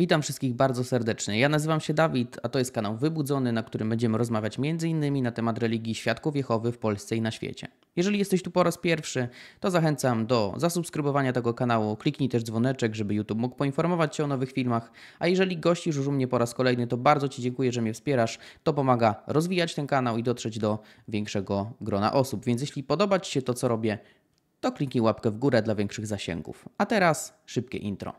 Witam wszystkich bardzo serdecznie. Ja nazywam się Dawid, a to jest kanał Wybudzony, na którym będziemy rozmawiać m.in. na temat religii Świadków Jehowy w Polsce i na świecie. Jeżeli jesteś tu po raz pierwszy, to zachęcam do zasubskrybowania tego kanału, kliknij też dzwoneczek, żeby YouTube mógł poinformować Cię o nowych filmach, a jeżeli gościsz już u mnie po raz kolejny, to bardzo Ci dziękuję, że mnie wspierasz. To pomaga rozwijać ten kanał i dotrzeć do większego grona osób, więc jeśli podoba Ci się to, co robię, to kliknij łapkę w górę dla większych zasięgów. A teraz szybkie intro.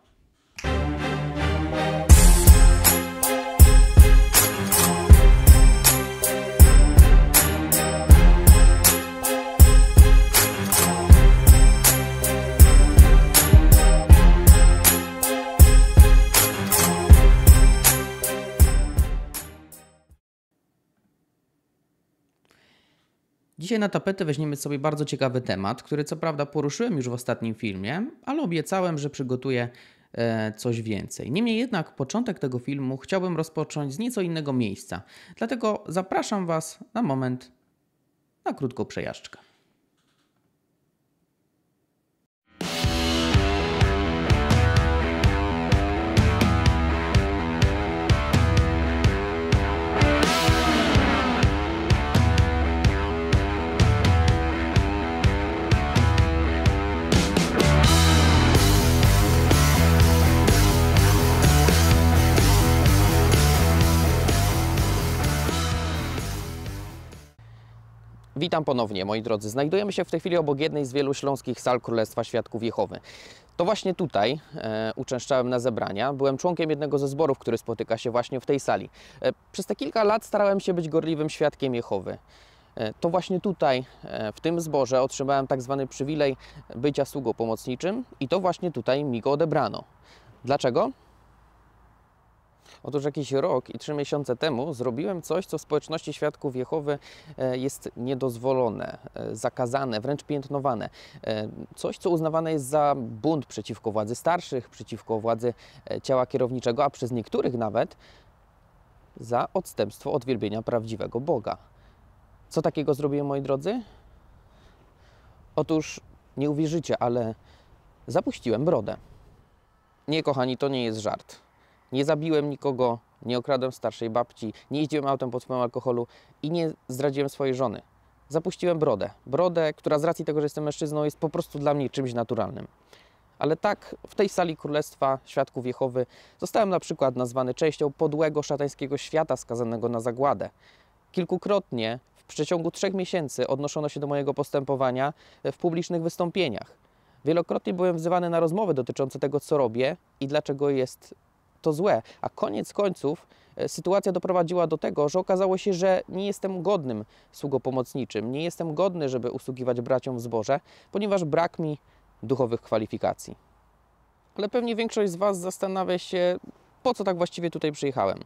Dzisiaj na tapetę weźmiemy sobie bardzo ciekawy temat, który co prawda poruszyłem już w ostatnim filmie, ale obiecałem, że przygotuję e, coś więcej. Niemniej jednak początek tego filmu chciałbym rozpocząć z nieco innego miejsca, dlatego zapraszam Was na moment na krótką przejażdżkę. Witam ponownie, moi drodzy. Znajdujemy się w tej chwili obok jednej z wielu śląskich sal Królestwa Świadków Jehowy. To właśnie tutaj e, uczęszczałem na zebrania. Byłem członkiem jednego ze zborów, który spotyka się właśnie w tej sali. E, przez te kilka lat starałem się być gorliwym świadkiem Jehowy. E, to właśnie tutaj, e, w tym zborze, otrzymałem tak zwany przywilej bycia sługą pomocniczym i to właśnie tutaj mi go odebrano. Dlaczego? Otóż jakiś rok i trzy miesiące temu zrobiłem coś, co w społeczności świadków Jehowy e, jest niedozwolone, e, zakazane, wręcz piętnowane. E, coś, co uznawane jest za bunt przeciwko władzy starszych, przeciwko władzy ciała kierowniczego, a przez niektórych nawet za odstępstwo od wielbienia prawdziwego Boga. Co takiego zrobiłem, moi drodzy? Otóż nie uwierzycie, ale zapuściłem brodę. Nie, kochani, to nie jest żart. Nie zabiłem nikogo, nie okradłem starszej babci, nie jeździłem autem pod wpływem alkoholu i nie zdradziłem swojej żony. Zapuściłem brodę. Brodę, która z racji tego, że jestem mężczyzną, jest po prostu dla mnie czymś naturalnym. Ale tak w tej sali Królestwa Świadków Jehowy zostałem na przykład nazwany częścią podłego szatańskiego świata skazanego na zagładę. Kilkukrotnie w przeciągu trzech miesięcy odnoszono się do mojego postępowania w publicznych wystąpieniach. Wielokrotnie byłem wzywany na rozmowy dotyczące tego, co robię i dlaczego jest to złe. A koniec końców e, sytuacja doprowadziła do tego, że okazało się, że nie jestem godnym sługopomocniczym, nie jestem godny, żeby usługiwać braciom w zborze, ponieważ brak mi duchowych kwalifikacji. Ale pewnie większość z Was zastanawia się, po co tak właściwie tutaj przyjechałem.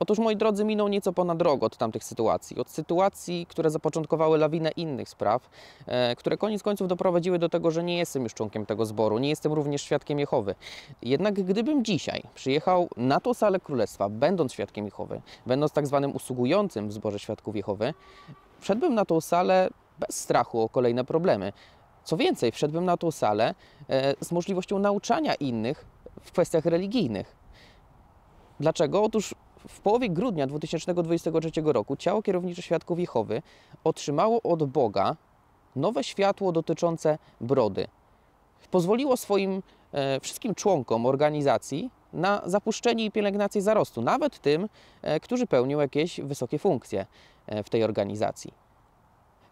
Otóż, moi drodzy, minął nieco ponad rok od tamtych sytuacji. Od sytuacji, które zapoczątkowały lawinę innych spraw, e, które koniec końców doprowadziły do tego, że nie jestem już członkiem tego zboru, nie jestem również świadkiem Jehowy. Jednak gdybym dzisiaj przyjechał na tą salę królestwa, będąc świadkiem Jehowy, będąc tak zwanym usługującym w zborze świadków Jehowy, wszedłbym na tą salę bez strachu o kolejne problemy. Co więcej, wszedłbym na tą salę e, z możliwością nauczania innych w kwestiach religijnych. Dlaczego? Otóż w połowie grudnia 2023 roku ciało kierownicze świadków Jehowy otrzymało od Boga nowe światło dotyczące brody. Pozwoliło swoim e, wszystkim członkom organizacji na zapuszczenie i pielęgnację zarostu, nawet tym, e, którzy pełnią jakieś wysokie funkcje e, w tej organizacji.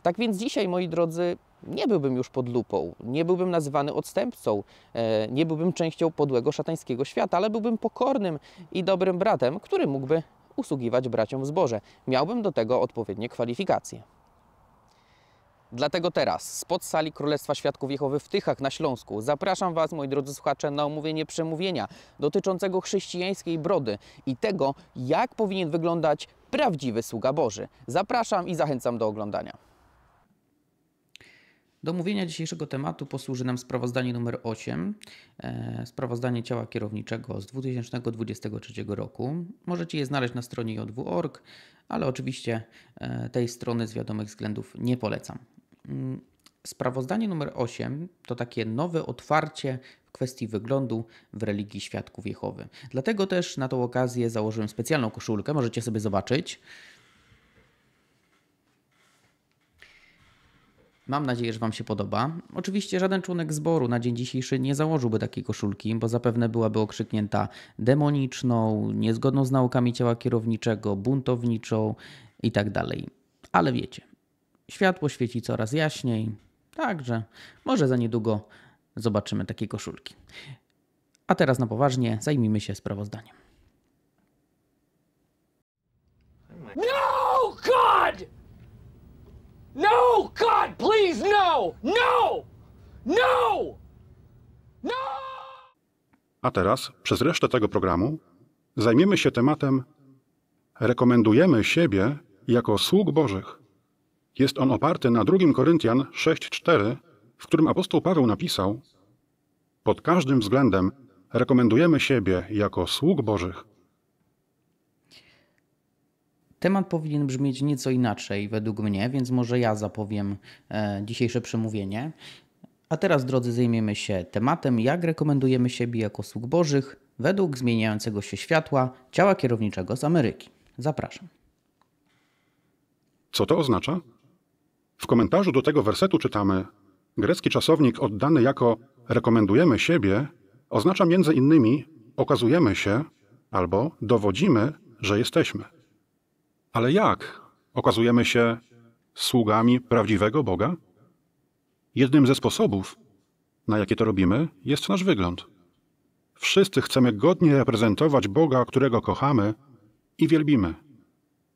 Tak więc dzisiaj, moi drodzy, nie byłbym już pod lupą, nie byłbym nazywany odstępcą, e, nie byłbym częścią podłego szatańskiego świata, ale byłbym pokornym i dobrym bratem, który mógłby usługiwać braciom w zborze. Miałbym do tego odpowiednie kwalifikacje. Dlatego teraz, spod sali Królestwa Świadków Jehowy w Tychach na Śląsku, zapraszam Was, moi drodzy słuchacze, na omówienie przemówienia dotyczącego chrześcijańskiej brody i tego, jak powinien wyglądać prawdziwy sługa Boży. Zapraszam i zachęcam do oglądania. Do omówienia dzisiejszego tematu posłuży nam sprawozdanie numer 8, e, sprawozdanie ciała kierowniczego z 2023 roku. Możecie je znaleźć na stronie jw.org, ale oczywiście e, tej strony z wiadomych względów nie polecam. Mm, sprawozdanie numer 8 to takie nowe otwarcie w kwestii wyglądu w religii świadków Jehowy. Dlatego też na tą okazję założyłem specjalną koszulkę, możecie sobie zobaczyć. Mam nadzieję, że Wam się podoba. Oczywiście żaden członek zboru na dzień dzisiejszy nie założyłby takiej koszulki, bo zapewne byłaby okrzyknięta demoniczną, niezgodną z naukami ciała kierowniczego, buntowniczą itd. Tak Ale wiecie, światło świeci coraz jaśniej, także może za niedługo zobaczymy takie koszulki. A teraz na poważnie zajmijmy się sprawozdaniem. No! God, please, no! No! No! No! A teraz, przez resztę tego programu, zajmiemy się tematem rekomendujemy siebie jako sług Bożych. Jest on oparty na 2 Koryntian 6:4, w którym apostoł Paweł napisał: Pod każdym względem rekomendujemy siebie jako sług Bożych. Temat powinien brzmieć nieco inaczej według mnie, więc może ja zapowiem e, dzisiejsze przemówienie. A teraz, drodzy, zajmiemy się tematem, jak rekomendujemy siebie jako sług bożych według zmieniającego się światła ciała kierowniczego z Ameryki. Zapraszam. Co to oznacza? W komentarzu do tego wersetu czytamy: Grecki czasownik oddany jako rekomendujemy siebie oznacza między innymi okazujemy się albo dowodzimy, że jesteśmy. Ale jak okazujemy się sługami prawdziwego Boga? Jednym ze sposobów, na jakie to robimy, jest nasz wygląd. Wszyscy chcemy godnie reprezentować Boga, którego kochamy i wielbimy.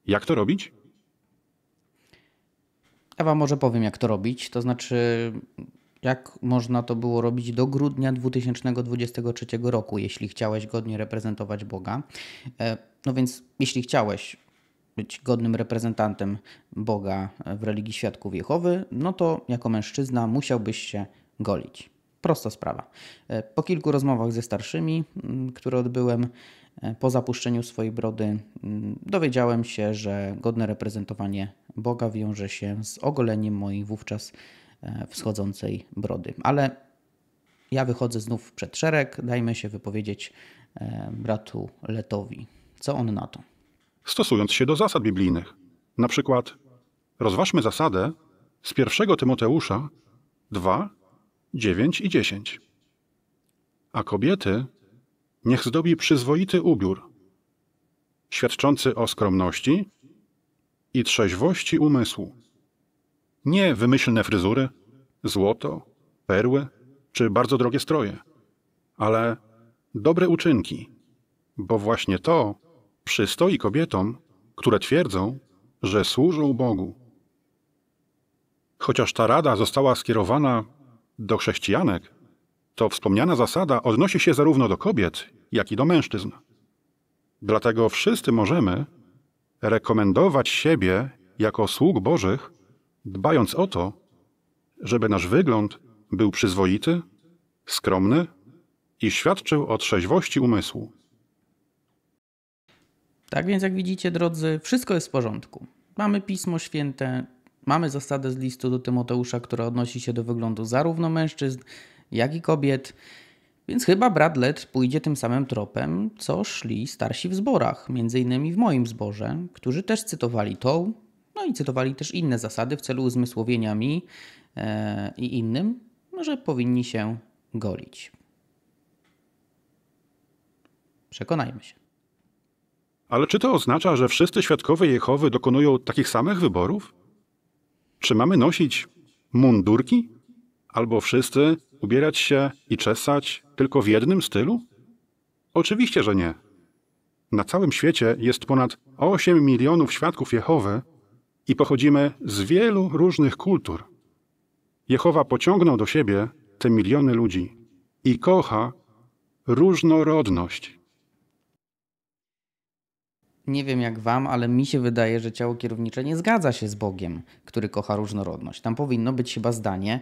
Jak to robić? Ewa, może powiem, jak to robić. To znaczy, jak można to było robić do grudnia 2023 roku, jeśli chciałeś godnie reprezentować Boga. E, no więc, jeśli chciałeś, być godnym reprezentantem Boga w religii świadków Jehowy, no to jako mężczyzna musiałbyś się golić. Prosta sprawa. E, po kilku rozmowach ze starszymi, które odbyłem e, po zapuszczeniu swojej brody, dowiedziałem się, że godne reprezentowanie Boga wiąże się z ogoleniem mojej wówczas e, wschodzącej brody. Ale ja wychodzę znów przed szereg, dajmy się wypowiedzieć bratu Letowi. Co on na to? stosując się do zasad biblijnych. Na przykład rozważmy zasadę z 1 Tymoteusza 2, 9 i 10. A kobiety niech zdobi przyzwoity ubiór, świadczący o skromności i trzeźwości umysłu. Nie wymyślne fryzury, złoto, perły czy bardzo drogie stroje, ale dobre uczynki, bo właśnie to przystoi kobietom, które twierdzą, że służą Bogu. Chociaż ta rada została skierowana do chrześcijanek, to wspomniana zasada odnosi się zarówno do kobiet, jak i do mężczyzn. Dlatego wszyscy możemy rekomendować siebie jako sług Bożych, dbając o to, żeby nasz wygląd był przyzwoity, skromny i świadczył o trzeźwości umysłu. Tak więc, jak widzicie, drodzy, wszystko jest w porządku. Mamy Pismo Święte, mamy zasadę z listu do Tymoteusza, która odnosi się do wyglądu zarówno mężczyzn, jak i kobiet. Więc chyba brat Led pójdzie tym samym tropem, co szli starsi w zborach, między innymi w moim zborze, którzy też cytowali tą, no i cytowali też inne zasady w celu uzmysłowienia mi e, i innym, że powinni się golić. Przekonajmy się. Ale czy to oznacza, że wszyscy świadkowie Jehowy dokonują takich samych wyborów? Czy mamy nosić mundurki? Albo wszyscy ubierać się i czesać tylko w jednym stylu? Oczywiście, że nie. Na całym świecie jest ponad 8 milionów świadków Jehowy i pochodzimy z wielu różnych kultur. Jehowa pociągnął do siebie te miliony ludzi i kocha różnorodność nie wiem jak wam, ale mi się wydaje, że ciało kierownicze nie zgadza się z Bogiem, który kocha różnorodność. Tam powinno być chyba zdanie,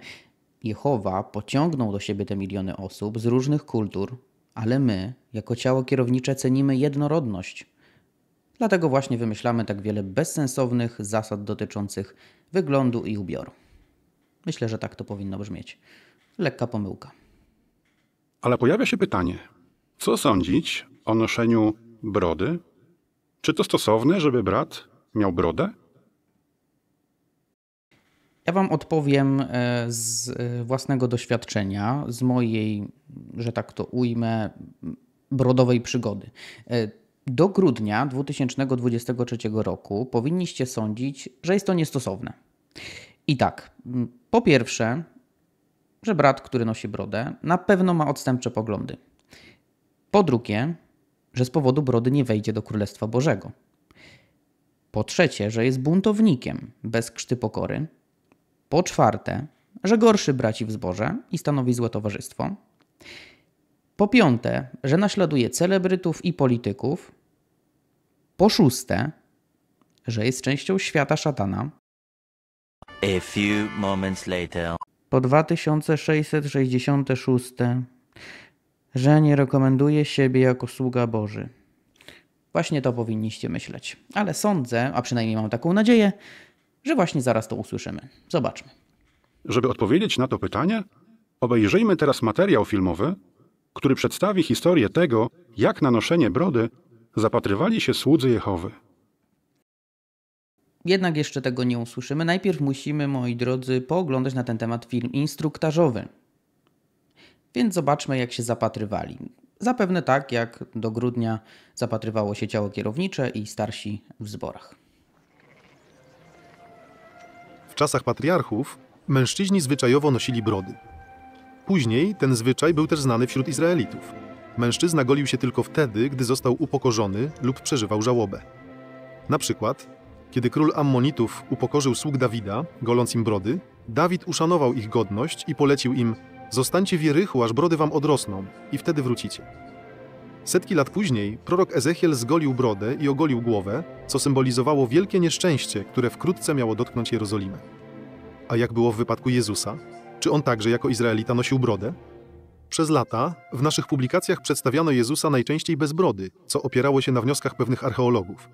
Jehowa pociągnął do siebie te miliony osób z różnych kultur, ale my, jako ciało kierownicze, cenimy jednorodność. Dlatego właśnie wymyślamy tak wiele bezsensownych zasad dotyczących wyglądu i ubioru. Myślę, że tak to powinno brzmieć. Lekka pomyłka. Ale pojawia się pytanie, co sądzić o noszeniu brody czy to stosowne, żeby brat miał brodę? Ja Wam odpowiem e, z e, własnego doświadczenia, z mojej, że tak to ujmę, brodowej przygody. E, do grudnia 2023 roku powinniście sądzić, że jest to niestosowne. I tak, po pierwsze, że brat, który nosi brodę, na pewno ma odstępcze poglądy. Po drugie, że z powodu brody nie wejdzie do Królestwa Bożego. Po trzecie, że jest buntownikiem bez krzty pokory. Po czwarte, że gorszy braci w zborze i stanowi złe towarzystwo. Po piąte, że naśladuje celebrytów i polityków. Po szóste, że jest częścią świata szatana. A few moments later. Po 2666 że nie rekomenduje siebie jako sługa Boży. Właśnie to powinniście myśleć. Ale sądzę, a przynajmniej mam taką nadzieję, że właśnie zaraz to usłyszymy. Zobaczmy. Żeby odpowiedzieć na to pytanie, obejrzyjmy teraz materiał filmowy, który przedstawi historię tego, jak na noszenie brody zapatrywali się słudzy Jehowy. Jednak jeszcze tego nie usłyszymy. Najpierw musimy, moi drodzy, pooglądać na ten temat film instruktażowy, więc zobaczmy, jak się zapatrywali. Zapewne tak, jak do grudnia zapatrywało się ciało kierownicze i starsi w zborach. W czasach patriarchów mężczyźni zwyczajowo nosili brody. Później ten zwyczaj był też znany wśród Izraelitów. Mężczyzna golił się tylko wtedy, gdy został upokorzony lub przeżywał żałobę. Na przykład, kiedy król Ammonitów upokorzył sług Dawida, goląc im brody, Dawid uszanował ich godność i polecił im Zostańcie w Jerychu, aż brody wam odrosną i wtedy wrócicie. Setki lat później prorok Ezechiel zgolił brodę i ogolił głowę, co symbolizowało wielkie nieszczęście, które wkrótce miało dotknąć Jerozolimę. A jak było w wypadku Jezusa? Czy on także jako Izraelita nosił brodę? Przez lata w naszych publikacjach przedstawiano Jezusa najczęściej bez brody, co opierało się na wnioskach pewnych archeologów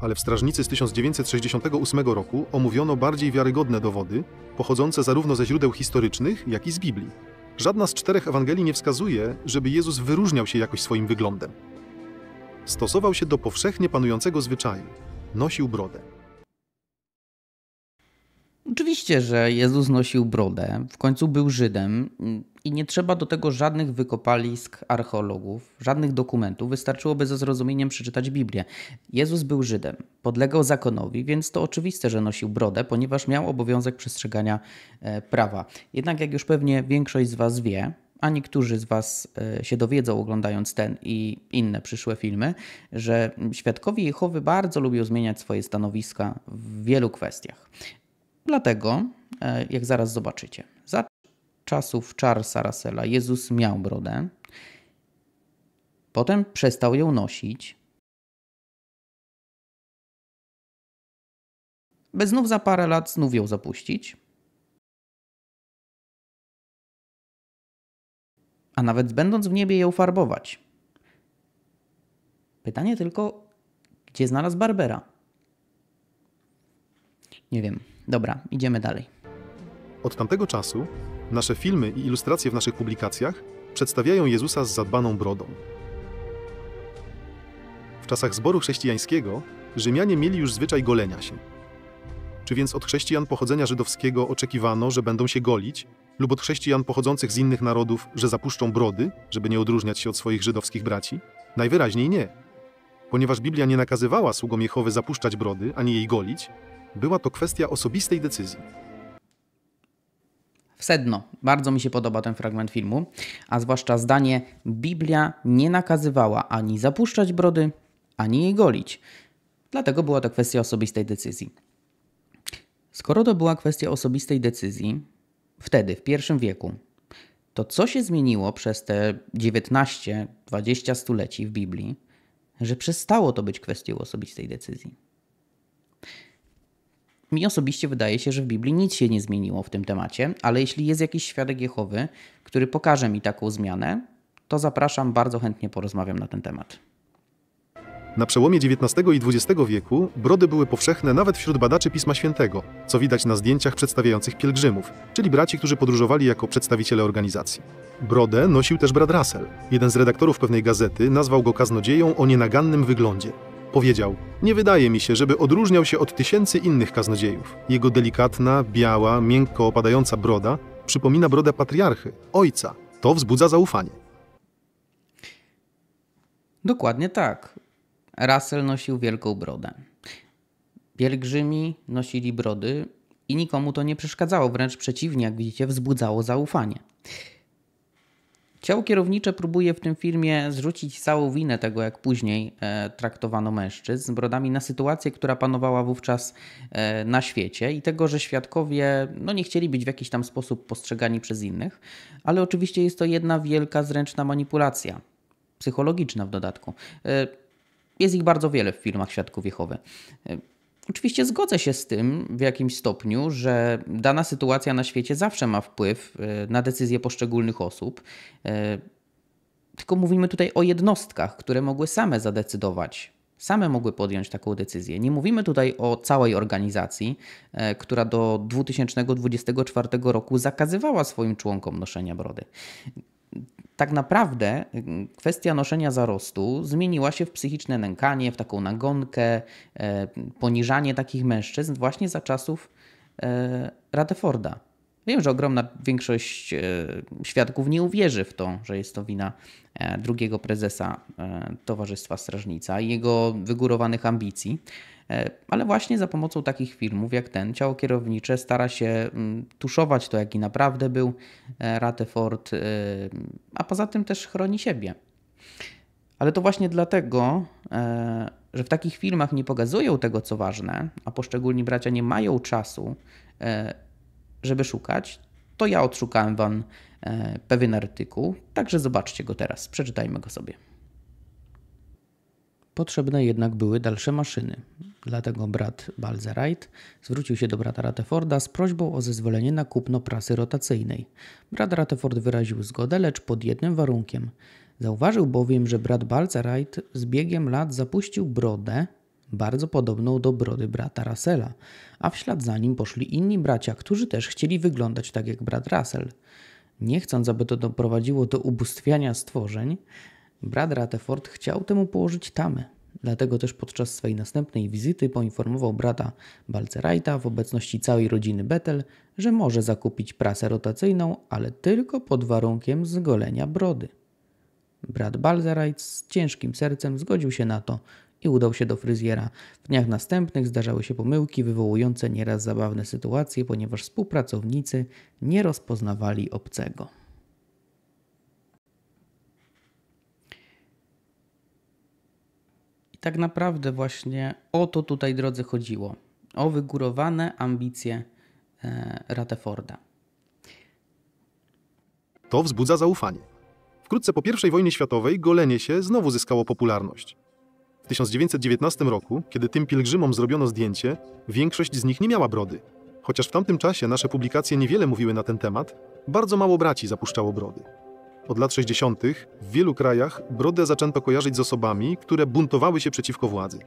ale w Strażnicy z 1968 roku omówiono bardziej wiarygodne dowody, pochodzące zarówno ze źródeł historycznych, jak i z Biblii. Żadna z czterech Ewangelii nie wskazuje, żeby Jezus wyróżniał się jakoś swoim wyglądem. Stosował się do powszechnie panującego zwyczaju. Nosił brodę. Oczywiście, że Jezus nosił brodę, w końcu był Żydem i nie trzeba do tego żadnych wykopalisk archeologów, żadnych dokumentów. Wystarczyłoby ze zrozumieniem przeczytać Biblię. Jezus był Żydem, podlegał zakonowi, więc to oczywiste, że nosił brodę, ponieważ miał obowiązek przestrzegania e, prawa. Jednak, jak już pewnie większość z Was wie, a niektórzy z Was e, się dowiedzą, oglądając ten i inne przyszłe filmy, że świadkowie Jehowy bardzo lubią zmieniać swoje stanowiska w wielu kwestiach. Dlatego, e, jak zaraz zobaczycie, za czasów Charlesa Russella Jezus miał brodę, potem przestał ją nosić. By znów za parę lat znów ją zapuścić. A nawet będąc w niebie ją farbować. Pytanie tylko, gdzie znalazł Barbera? Nie wiem. Dobra, idziemy dalej. Od tamtego czasu nasze filmy i ilustracje w naszych publikacjach przedstawiają Jezusa z zadbaną brodą. W czasach zboru chrześcijańskiego Rzymianie mieli już zwyczaj golenia się. Czy więc od chrześcijan pochodzenia żydowskiego oczekiwano, że będą się golić, lub od chrześcijan pochodzących z innych narodów, że zapuszczą brody, żeby nie odróżniać się od swoich żydowskich braci? Najwyraźniej nie. Ponieważ Biblia nie nakazywała sługom Jehowy zapuszczać brody, ani jej golić, była to kwestia osobistej decyzji. W sedno. Bardzo mi się podoba ten fragment filmu, a zwłaszcza zdanie Biblia nie nakazywała ani zapuszczać brody, ani jej golić. Dlatego była to kwestia osobistej decyzji. Skoro to była kwestia osobistej decyzji, wtedy, w pierwszym wieku, to co się zmieniło przez te 19-20 stuleci w Biblii, że przestało to być kwestią osobistej decyzji. Mi osobiście wydaje się, że w Biblii nic się nie zmieniło w tym temacie, ale jeśli jest jakiś świadek Jehowy, który pokaże mi taką zmianę, to zapraszam, bardzo chętnie porozmawiam na ten temat. Na przełomie XIX i XX wieku brody były powszechne nawet wśród badaczy Pisma Świętego, co widać na zdjęciach przedstawiających pielgrzymów, czyli braci, którzy podróżowali jako przedstawiciele organizacji. Brodę nosił też Brad Russell. Jeden z redaktorów pewnej gazety nazwał go kaznodzieją o nienagannym wyglądzie. Powiedział, nie wydaje mi się, żeby odróżniał się od tysięcy innych kaznodziejów. Jego delikatna, biała, miękko opadająca broda przypomina brodę patriarchy, ojca. To wzbudza zaufanie. Dokładnie tak. Russell nosił wielką brodę. Pielgrzymi nosili brody i nikomu to nie przeszkadzało, wręcz przeciwnie, jak widzicie, wzbudzało zaufanie. Ciało kierownicze próbuje w tym filmie zrzucić całą winę tego, jak później e, traktowano mężczyzn z brodami na sytuację, która panowała wówczas e, na świecie i tego, że świadkowie no, nie chcieli być w jakiś tam sposób postrzegani przez innych, ale oczywiście jest to jedna wielka zręczna manipulacja, psychologiczna w dodatku. E, jest ich bardzo wiele w filmach Świadków Jehowy. E, oczywiście zgodzę się z tym w jakimś stopniu, że dana sytuacja na świecie zawsze ma wpływ e, na decyzje poszczególnych osób. E, tylko mówimy tutaj o jednostkach, które mogły same zadecydować, same mogły podjąć taką decyzję. Nie mówimy tutaj o całej organizacji, która do 2024 roku zakazywała swoim członkom noszenia brody tak naprawdę mm, kwestia noszenia zarostu zmieniła się w psychiczne nękanie, w taką nagonkę, e, poniżanie takich mężczyzn właśnie za czasów e, Radeforda. Wiem, że ogromna większość e, świadków nie uwierzy w to, że jest to wina drugiego prezesa Towarzystwa Strażnica i jego wygórowanych ambicji, E, ale właśnie za pomocą takich filmów jak ten ciało kierownicze stara się mm, tuszować to, jaki naprawdę był e, Rutherford, e, a poza tym też chroni siebie. Ale to właśnie dlatego, że w takich filmach nie pokazują tego, co ważne, a poszczególni bracia nie mają czasu, żeby szukać, to ja odszukałem Wam pewien artykuł, także zobaczcie go teraz, przeczytajmy go sobie. Potrzebne jednak były dalsze maszyny. Dlatego brat Balzerite zwrócił się do brata Rateforda z prośbą o zezwolenie na kupno prasy rotacyjnej. Brat Rateford wyraził zgodę, lecz pod jednym warunkiem. Zauważył bowiem, że brat Balzerite z biegiem lat zapuścił brodę, bardzo podobną do brody brata Russella, a w ślad za nim poszli inni bracia, którzy też chcieli wyglądać tak jak brat Russell. Nie chcąc, aby to doprowadziło do ubóstwiania stworzeń, Brad Rutherford chciał temu położyć tamę. Dlatego też podczas swej następnej wizyty poinformował brata Balcerajta w obecności całej rodziny Betel, że może zakupić prasę rotacyjną, ale tylko pod warunkiem zgolenia brody. Brat Balzerajt z ciężkim sercem zgodził się na to i udał się do fryzjera. W dniach następnych zdarzały się pomyłki wywołujące nieraz zabawne sytuacje, ponieważ współpracownicy nie rozpoznawali obcego. tak naprawdę właśnie o to tutaj, drodzy, chodziło. O wygórowane ambicje e, Rateforda. To wzbudza zaufanie. Wkrótce po I wojnie światowej golenie się znowu zyskało popularność. W 1919 roku, kiedy tym pielgrzymom zrobiono zdjęcie, większość z nich nie miała brody. Chociaż w tamtym czasie nasze publikacje niewiele mówiły na ten temat, bardzo mało braci zapuszczało brody. Od lat 60. w wielu krajach brodę zaczęto kojarzyć z osobami, które buntowały się przeciwko władzy.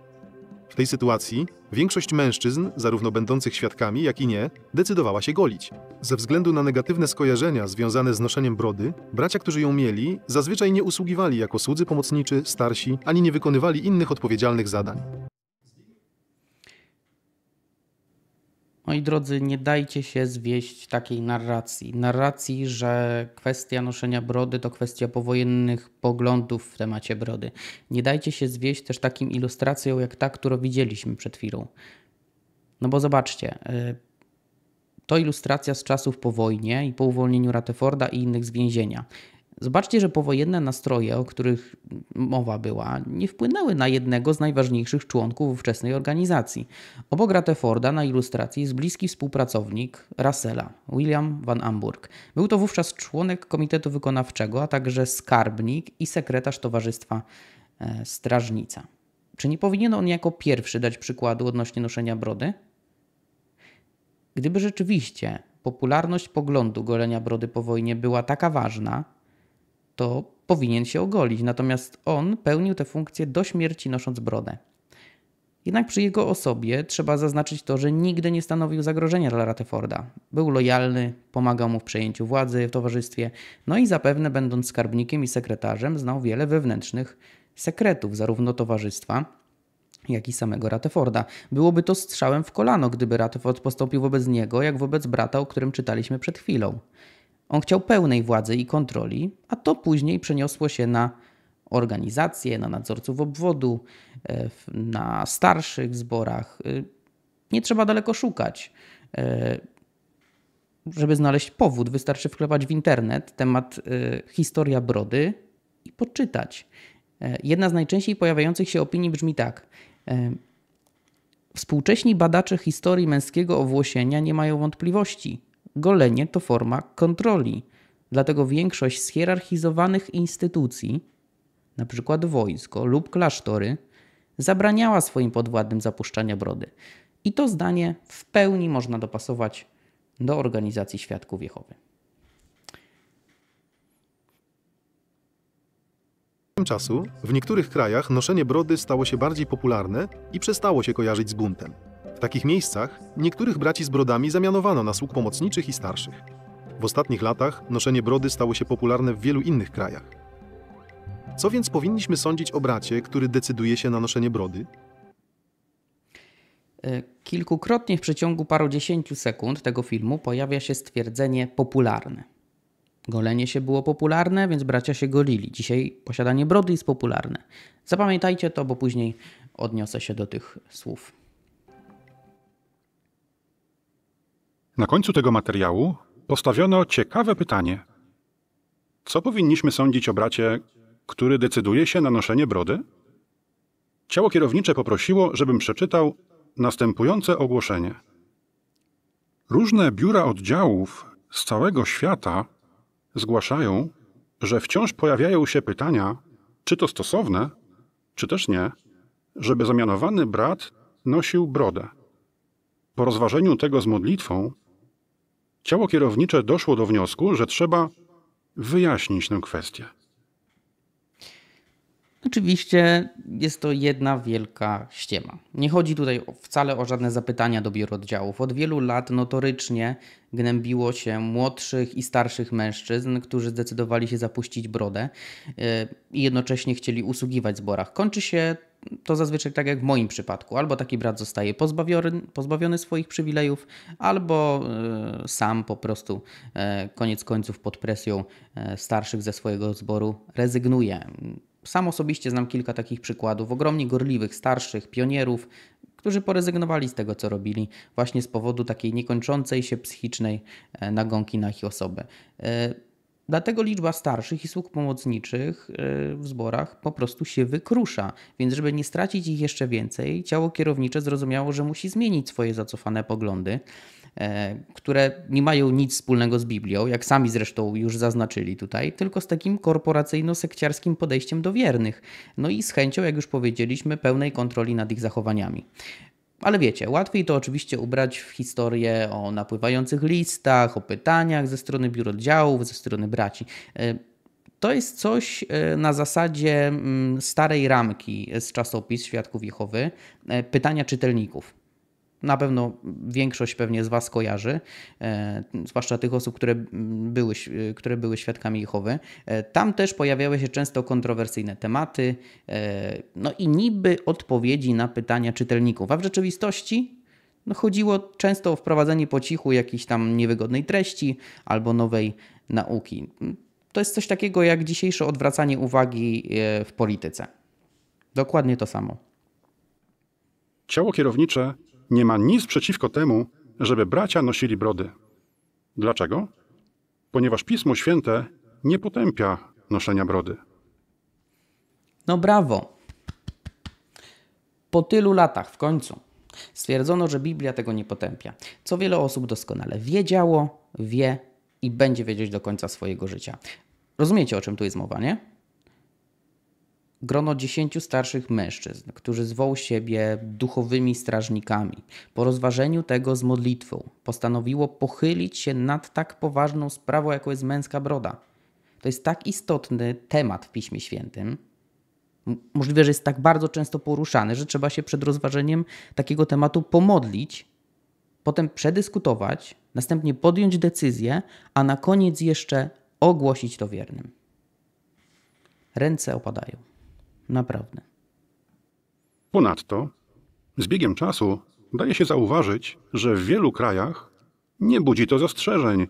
W tej sytuacji większość mężczyzn, zarówno będących świadkami, jak i nie, decydowała się golić. Ze względu na negatywne skojarzenia związane z noszeniem brody, bracia, którzy ją mieli, zazwyczaj nie usługiwali jako słudzy pomocniczy, starsi, ani nie wykonywali innych odpowiedzialnych zadań. Moi drodzy, nie dajcie się zwieść takiej narracji. Narracji, że kwestia noszenia brody to kwestia powojennych poglądów w temacie brody. Nie dajcie się zwieść też takim ilustracjom, jak ta, którą widzieliśmy przed chwilą. No bo zobaczcie, y, to ilustracja z czasów po wojnie i po uwolnieniu Rateforda i innych z więzienia. Zobaczcie, że powojenne nastroje, o których mowa była, nie wpłynęły na jednego z najważniejszych członków ówczesnej organizacji. Obok Rutherforda na ilustracji jest bliski współpracownik Russella, William van Amburg. Był to wówczas członek Komitetu Wykonawczego, a także skarbnik i sekretarz Towarzystwa e, Strażnica. Czy nie powinien on jako pierwszy dać przykładu odnośnie noszenia brody? Gdyby rzeczywiście popularność poglądu golenia brody po wojnie była taka ważna, to powinien się ogolić, natomiast on pełnił tę funkcję do śmierci nosząc brodę. Jednak przy jego osobie trzeba zaznaczyć to, że nigdy nie stanowił zagrożenia dla Rateforda. Był lojalny, pomagał mu w przejęciu władzy w towarzystwie, no i zapewne będąc skarbnikiem i sekretarzem znał wiele wewnętrznych sekretów zarówno towarzystwa, jak i samego Rateforda. Byłoby to strzałem w kolano, gdyby Rateford postąpił wobec niego, jak wobec brata, o którym czytaliśmy przed chwilą. On chciał pełnej władzy i kontroli, a to później przeniosło się na organizacje, na nadzorców obwodu, e, na starszych zborach. E, nie trzeba daleko szukać. E, żeby znaleźć powód, wystarczy wklepać w internet temat historia brody i poczytać. Jedna z najczęściej pojawiających się opinii brzmi tak. Współcześni badacze historii męskiego owłosienia nie mają wątpliwości, golenie to forma kontroli. Dlatego większość hierarchizowanych instytucji, np. wojsko lub klasztory, zabraniała swoim podwładnym zapuszczania brody. I to zdanie w pełni można dopasować do organizacji Świadków Jehowy. czasu w niektórych krajach noszenie brody stało się bardziej popularne i przestało się kojarzyć z buntem. W takich miejscach niektórych braci z brodami zamianowano na sług pomocniczych i starszych. W ostatnich latach noszenie brody stało się popularne w wielu innych krajach. Co więc powinniśmy sądzić o bracie, który decyduje się na noszenie brody? E, kilkukrotnie w przeciągu paru dziesięciu sekund tego filmu pojawia się stwierdzenie popularne. Golenie się było popularne, więc bracia się golili. Dzisiaj posiadanie brody jest popularne. Zapamiętajcie to, bo później odniosę się do tych słów. Na końcu tego materiału postawiono ciekawe pytanie. Co powinniśmy sądzić o bracie, który decyduje się na noszenie brody? Ciało kierownicze poprosiło, żebym przeczytał następujące ogłoszenie. Różne biura oddziałów z całego świata zgłaszają, że wciąż pojawiają się pytania, czy to stosowne, czy też nie, żeby zamianowany brat nosił brodę. Po rozważeniu tego z modlitwą, Ciało kierownicze doszło do wniosku, że trzeba wyjaśnić tę kwestię. Oczywiście jest to jedna wielka ściema. Nie chodzi tutaj wcale o żadne zapytania do biur oddziałów. Od wielu lat notorycznie gnębiło się młodszych i starszych mężczyzn, którzy zdecydowali się zapuścić brodę e, i jednocześnie chcieli usługiwać w zborach. Kończy się to zazwyczaj tak jak w moim przypadku. Albo taki brat zostaje pozbawiony, pozbawiony swoich przywilejów, albo e, sam po prostu e, koniec końców pod presją starszych ze swojego zboru rezygnuje. Sam osobiście znam kilka takich przykładów ogromnie gorliwych, starszych, pionierów, którzy porezygnowali z tego, co robili, właśnie z powodu takiej niekończącej się psychicznej e, nagonki na ich osobę. E, Dlatego liczba starszych i sług pomocniczych y, w zborach po prostu się wykrusza. Więc, żeby nie stracić ich jeszcze więcej, ciało kierownicze zrozumiało, że musi zmienić swoje zacofane poglądy, e, które nie mają nic wspólnego z Biblią, jak sami zresztą już zaznaczyli tutaj, tylko z takim korporacyjno-sekciarskim podejściem do wiernych. No i z chęcią, jak już powiedzieliśmy, pełnej kontroli nad ich zachowaniami. Ale wiecie, łatwiej to oczywiście ubrać w historię o napływających listach, o pytaniach ze strony biur oddziałów, ze strony braci. E, to jest coś e, na zasadzie mm, starej ramki z czasopis Świadków Jehowy, e, pytania czytelników na pewno większość pewnie z Was kojarzy, e, zwłaszcza tych osób, które były, które były świadkami Jehowy. E, tam też pojawiały się często kontrowersyjne tematy, e, no i niby odpowiedzi na pytania czytelników, a w rzeczywistości no, chodziło często o wprowadzenie po cichu jakiejś tam niewygodnej treści albo nowej nauki. To jest coś takiego jak dzisiejsze odwracanie uwagi w polityce. Dokładnie to samo. Ciało kierownicze nie ma nic przeciwko temu, żeby bracia nosili brody. Dlaczego? Ponieważ Pismo Święte nie potępia noszenia brody. No brawo! Po tylu latach w końcu stwierdzono, że Biblia tego nie potępia, co wiele osób doskonale wiedziało, wie i będzie wiedzieć do końca swojego życia. Rozumiecie, o czym tu jest mowa, nie? grono dziesięciu starszych mężczyzn, którzy zwoł siebie duchowymi strażnikami, po rozważeniu tego z modlitwą, postanowiło pochylić się nad tak poważną sprawą, jaką jest męska broda. To jest tak istotny temat w Piśmie Świętym. Możliwe, że jest tak bardzo często poruszany, że trzeba się przed rozważeniem takiego tematu pomodlić, potem przedyskutować, następnie podjąć decyzję, a na koniec jeszcze ogłosić to wiernym. Ręce opadają naprawdę. Ponadto, z biegiem czasu daje się zauważyć, że w wielu krajach nie budzi to zastrzeżeń,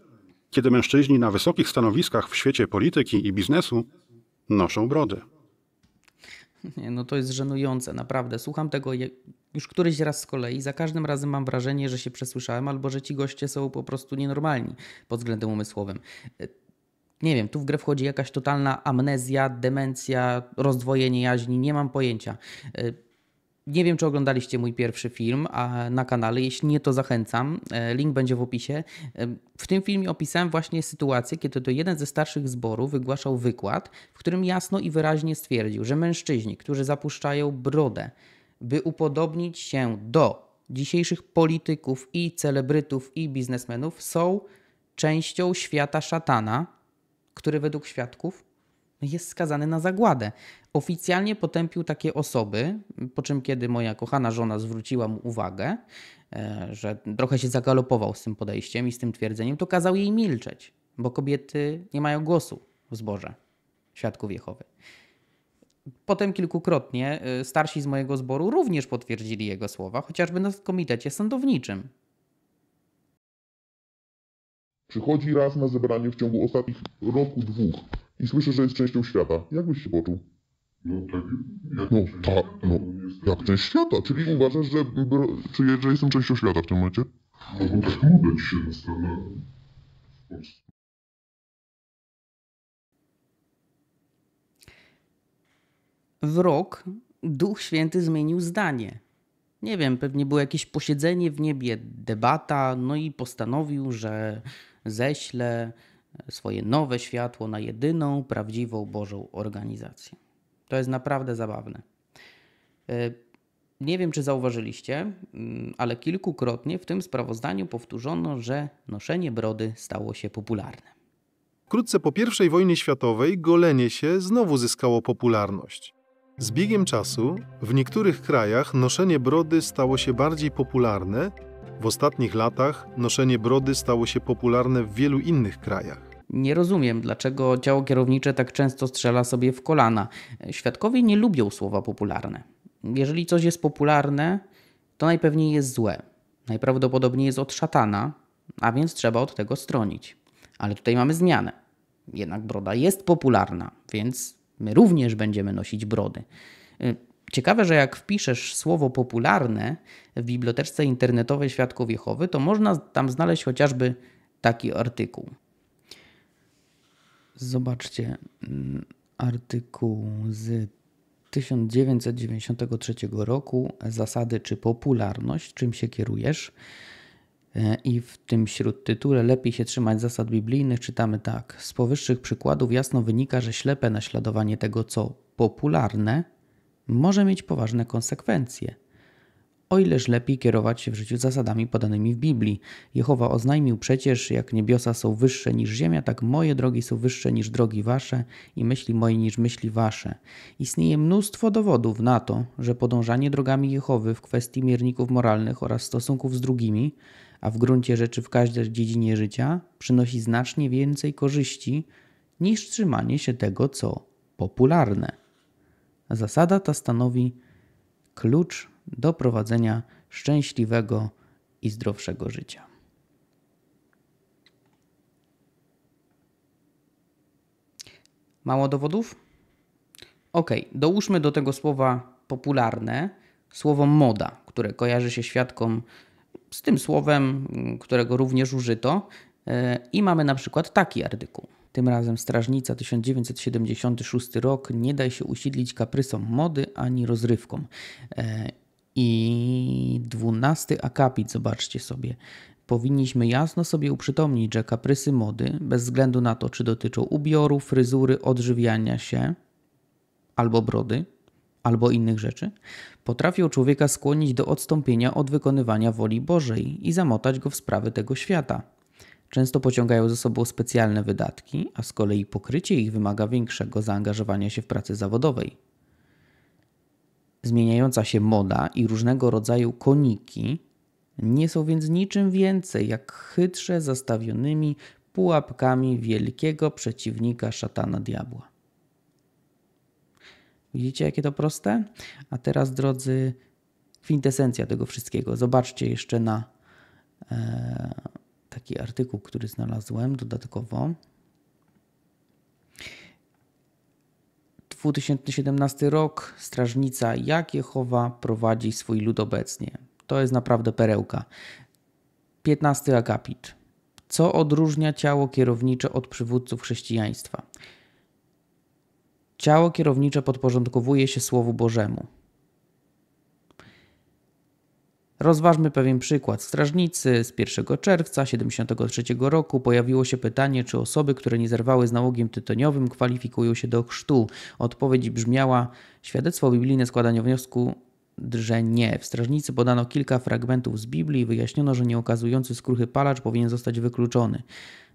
kiedy mężczyźni na wysokich stanowiskach w świecie polityki i biznesu noszą brody. Nie, no to jest żenujące, naprawdę. Słucham tego już któryś raz z kolei, za każdym razem mam wrażenie, że się przesłyszałem albo że ci goście są po prostu nienormalni pod względem umysłowym nie wiem, tu w grę wchodzi jakaś totalna amnezja, demencja, rozdwojenie jaźni, nie mam pojęcia. E, nie wiem, czy oglądaliście mój pierwszy film a na kanale. Jeśli nie, to zachęcam. E, link będzie w opisie. E, w tym filmie opisałem właśnie sytuację, kiedy to jeden ze starszych zborów wygłaszał wykład, w którym jasno i wyraźnie stwierdził, że mężczyźni, którzy zapuszczają brodę, by upodobnić się do dzisiejszych polityków i celebrytów i biznesmenów, są częścią świata szatana który według świadków jest skazany na zagładę. Oficjalnie potępił takie osoby, po czym kiedy moja kochana żona zwróciła mu uwagę, e, że trochę się zagalopował z tym podejściem i z tym twierdzeniem, to kazał jej milczeć, bo kobiety nie mają głosu w zborze świadków Jehowy. Potem kilkukrotnie e, starsi z mojego zboru również potwierdzili jego słowa, chociażby na komitecie sądowniczym, Przychodzi raz na zebranie w ciągu ostatnich roku, dwóch i słyszy, że jest częścią świata. Jak byś się poczuł? No tak, jak no, część ta, świata, no, no jak część świata, czyli uważasz, że, czy, że jestem częścią świata w tym momencie? No bo tak mówię ci się na stronę w W rok Duch Święty zmienił zdanie. Nie wiem, pewnie było jakieś posiedzenie w niebie, debata, no i postanowił, że ześlę e, swoje nowe światło na jedyną prawdziwą Bożą organizację. To jest naprawdę zabawne. E, nie wiem, czy zauważyliście, mm, ale kilkukrotnie w tym sprawozdaniu powtórzono, że noszenie brody stało się popularne. Wkrótce po I wojnie światowej golenie się znowu zyskało popularność. Z biegiem czasu w niektórych krajach noszenie brody stało się bardziej popularne w ostatnich latach noszenie brody stało się popularne w wielu innych krajach. Nie rozumiem, dlaczego ciało kierownicze tak często strzela sobie w kolana. Świadkowie nie lubią słowa popularne. Jeżeli coś jest popularne, to najpewniej jest złe. Najprawdopodobniej jest od szatana, a więc trzeba od tego stronić. Ale tutaj mamy zmianę. Jednak broda jest popularna, więc my również będziemy nosić brody. Y, Ciekawe, że jak wpiszesz słowo popularne w biblioteczce internetowej Świadków Jehowy, to można tam znaleźć chociażby taki artykuł. Zobaczcie mm, artykuł z 1993 roku Zasady czy popularność, czym się kierujesz. E, I w tym śródtytule Lepiej się trzymać zasad biblijnych czytamy tak. Z powyższych przykładów jasno wynika, że ślepe naśladowanie tego, co popularne, może mieć poważne konsekwencje. O ileż lepiej kierować się w życiu zasadami podanymi w Biblii. Jehowa oznajmił przecież, jak niebiosa są wyższe niż ziemia, tak moje drogi są wyższe niż drogi wasze i myśli moje niż myśli wasze. Istnieje mnóstwo dowodów na to, że podążanie drogami Jehowy w kwestii mierników moralnych oraz stosunków z drugimi, a w gruncie rzeczy w każdej dziedzinie życia, przynosi znacznie więcej korzyści niż trzymanie się tego, co popularne. Zasada ta stanowi klucz do prowadzenia szczęśliwego i zdrowszego życia. Mało dowodów? Ok, dołóżmy do tego słowa popularne słowo moda, które kojarzy się świadkom z tym słowem, którego również użyto. E, I mamy na przykład taki artykuł. Tym razem Strażnica 1976 rok nie daj się usiedlić kaprysom mody ani rozrywkom. E, I dwunasty akapit, zobaczcie sobie. Powinniśmy jasno sobie uprzytomnić, że kaprysy mody, bez względu na to, czy dotyczą ubioru, fryzury, odżywiania się albo brody, albo innych rzeczy, potrafią człowieka skłonić do odstąpienia od wykonywania woli Bożej i zamotać go w sprawy tego świata często pociągają ze sobą specjalne wydatki, a z kolei pokrycie ich wymaga większego zaangażowania się w pracę zawodowej. Zmieniająca się moda i różnego rodzaju koniki nie są więc niczym więcej jak chytrze zastawionymi pułapkami wielkiego przeciwnika szatana diabła. Widzicie, jakie to proste? A teraz, drodzy, kwintesencja tego wszystkiego. Zobaczcie jeszcze na. E, taki artykuł, który znalazłem dodatkowo. 2017 rok, strażnica jak Jehowa prowadzi swój lud obecnie. To jest naprawdę perełka. 15 akapit. Co odróżnia ciało kierownicze od przywódców chrześcijaństwa? Ciało kierownicze podporządkowuje się Słowu Bożemu. Rozważmy pewien przykład. Strażnicy z 1 czerwca 73 roku pojawiło się pytanie, czy osoby, które nie zerwały z nałogiem tytoniowym, kwalifikują się do chrztu. Odpowiedź brzmiała: Świadectwo biblijne składania wniosku drże nie. W strażnicy podano kilka fragmentów z Biblii i wyjaśniono, że nieokazujący skruchy palacz powinien zostać wykluczony.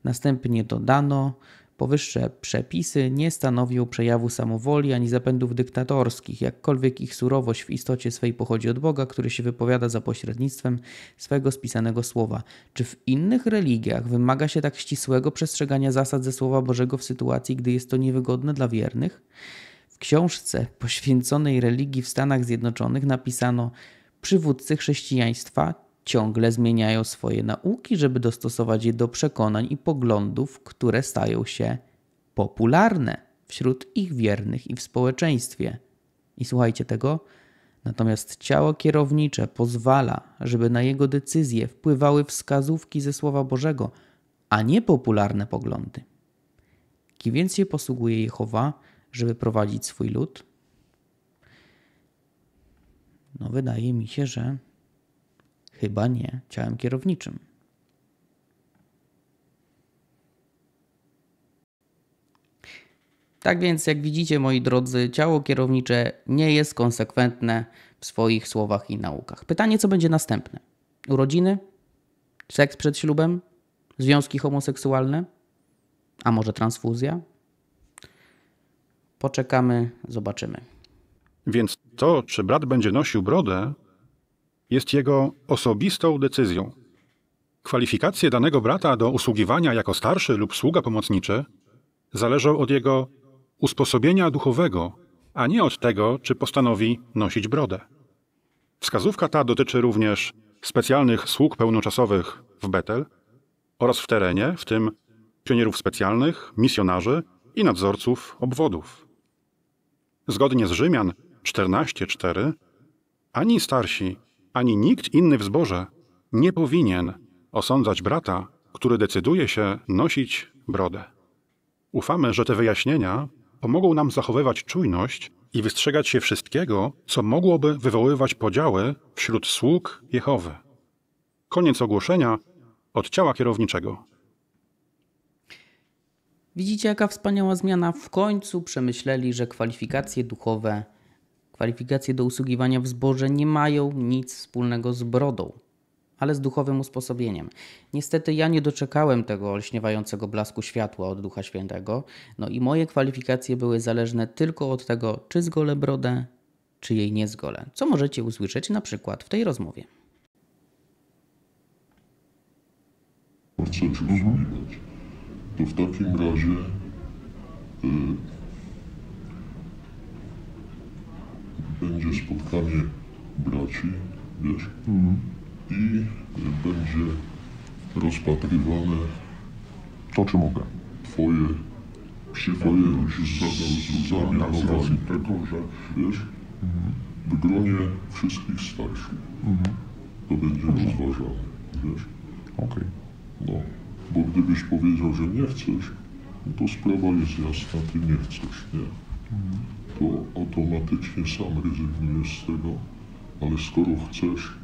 Następnie dodano, Powyższe przepisy nie stanowią przejawu samowoli ani zapędów dyktatorskich, jakkolwiek ich surowość w istocie swej pochodzi od Boga, który się wypowiada za pośrednictwem swego spisanego słowa. Czy w innych religiach wymaga się tak ścisłego przestrzegania zasad ze Słowa Bożego w sytuacji, gdy jest to niewygodne dla wiernych? W książce poświęconej religii w Stanach Zjednoczonych napisano Przywódcy chrześcijaństwa ciągle zmieniają swoje nauki, żeby dostosować je do przekonań i poglądów, które stają się popularne wśród ich wiernych i w społeczeństwie. I słuchajcie tego, natomiast ciało kierownicze pozwala, żeby na jego decyzje wpływały wskazówki ze Słowa Bożego, a nie popularne poglądy. Kim więc się posługuje Jehowa, żeby prowadzić swój lud? No, wydaje mi się, że Chyba nie ciałem kierowniczym. Tak więc, jak widzicie, moi drodzy, ciało kierownicze nie jest konsekwentne w swoich słowach i naukach. Pytanie, co będzie następne? Urodziny? Seks przed ślubem? Związki homoseksualne? A może transfuzja? Poczekamy, zobaczymy. Więc to, czy brat będzie nosił brodę, jest jego osobistą decyzją. Kwalifikacje danego brata do usługiwania jako starszy lub sługa pomocniczy zależą od jego usposobienia duchowego, a nie od tego, czy postanowi nosić brodę. Wskazówka ta dotyczy również specjalnych sług pełnoczasowych w Betel oraz w terenie, w tym pionierów specjalnych, misjonarzy i nadzorców obwodów. Zgodnie z Rzymian 14:4 ani starsi, ani nikt inny w zborze nie powinien osądzać brata, który decyduje się nosić brodę. Ufamy, że te wyjaśnienia pomogą nam zachowywać czujność i wystrzegać się wszystkiego, co mogłoby wywoływać podziały wśród sług Jehowy. Koniec ogłoszenia od ciała kierowniczego. Widzicie, jaka wspaniała zmiana. W końcu przemyśleli, że kwalifikacje duchowe Kwalifikacje do usługiwania w zborze nie mają nic wspólnego z brodą, ale z duchowym usposobieniem. Niestety ja nie doczekałem tego olśniewającego blasku światła od Ducha Świętego, no i moje kwalifikacje były zależne tylko od tego, czy zgolę brodę, czy jej nie zgolę, co możecie usłyszeć na przykład w tej rozmowie. Chcecie To w takim razie y, będzie spotkanie braci, wiesz, mm. i będzie rozpatrywane to, czy mogę. Twoje przywojenność mhm. z zamianowań tego, że wiesz, mm. w gronie wszystkich starszych mm. to będzie Dobrze. Mhm. rozważane, wiesz. Okej. Okay. No, bo gdybyś powiedział, że nie chcesz, to sprawa jest jasna, ty nie chcesz, nie? Mm to automatycznie sam rezygnujesz z tego, ale skoro chcesz,